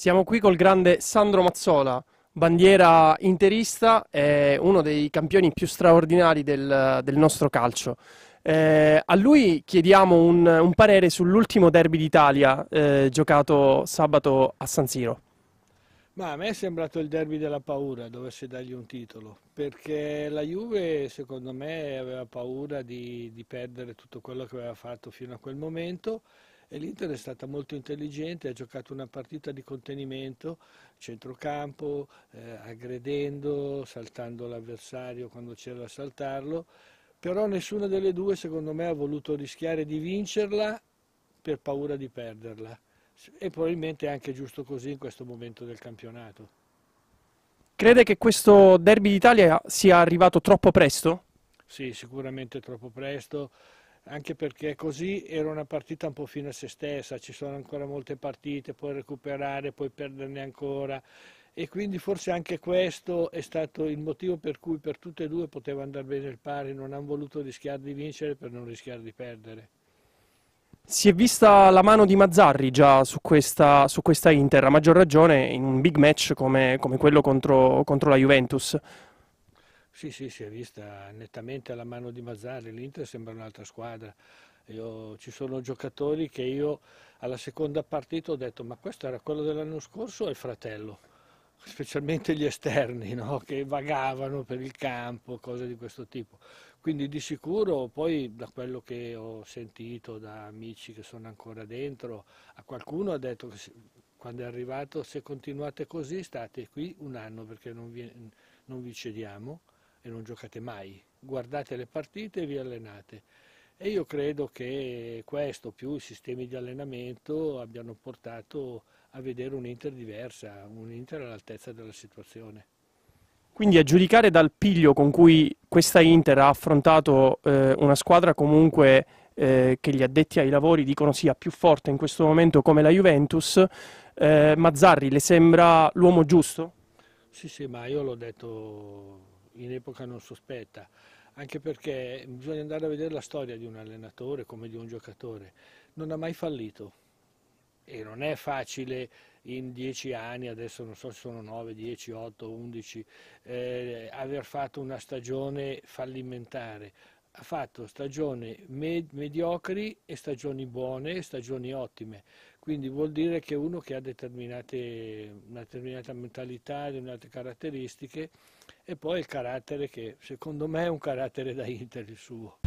Siamo qui col grande Sandro Mazzola, bandiera interista e uno dei campioni più straordinari del, del nostro calcio. Eh, a lui chiediamo un, un parere sull'ultimo derby d'Italia eh, giocato sabato a San Siro. Ma a me è sembrato il derby della paura, dovesse dargli un titolo, perché la Juve secondo me aveva paura di, di perdere tutto quello che aveva fatto fino a quel momento e l'Inter è stata molto intelligente, ha giocato una partita di contenimento, centrocampo, eh, aggredendo, saltando l'avversario quando c'era da saltarlo, però nessuna delle due secondo me ha voluto rischiare di vincerla per paura di perderla e probabilmente è anche giusto così in questo momento del campionato. Crede che questo derby d'Italia sia arrivato troppo presto? Sì, sicuramente troppo presto anche perché così era una partita un po' fine a se stessa, ci sono ancora molte partite, puoi recuperare, puoi perderne ancora e quindi forse anche questo è stato il motivo per cui per tutte e due poteva andare bene il pari, non hanno voluto rischiare di vincere per non rischiare di perdere. Si è vista la mano di Mazzarri già su questa, su questa Inter, a maggior ragione in un big match come, come quello contro, contro la Juventus. Sì, sì, si è vista nettamente alla mano di Mazzari, l'Inter sembra un'altra squadra. Io, ci sono giocatori che io alla seconda partita ho detto ma questo era quello dell'anno scorso o il fratello? Specialmente gli esterni no? che vagavano per il campo, cose di questo tipo. Quindi di sicuro poi da quello che ho sentito da amici che sono ancora dentro, a qualcuno ha detto che quando è arrivato se continuate così state qui un anno perché non vi, non vi cediamo e non giocate mai, guardate le partite e vi allenate. E io credo che questo più i sistemi di allenamento abbiano portato a vedere un'Inter diversa, un'Inter all'altezza della situazione. Quindi a giudicare dal piglio con cui questa Inter ha affrontato eh, una squadra comunque eh, che gli addetti ai lavori dicono sia più forte in questo momento come la Juventus, eh, Mazzarri le sembra l'uomo giusto? Sì, sì, ma io l'ho detto in epoca non sospetta, anche perché bisogna andare a vedere la storia di un allenatore come di un giocatore. Non ha mai fallito e non è facile in dieci anni, adesso non so se sono 9, 10, 8, 11, eh, aver fatto una stagione fallimentare. Ha fatto stagioni med mediocri e stagioni buone e stagioni ottime quindi vuol dire che uno che ha determinate, una determinata mentalità, determinate caratteristiche e poi il carattere che secondo me è un carattere da Inter il suo.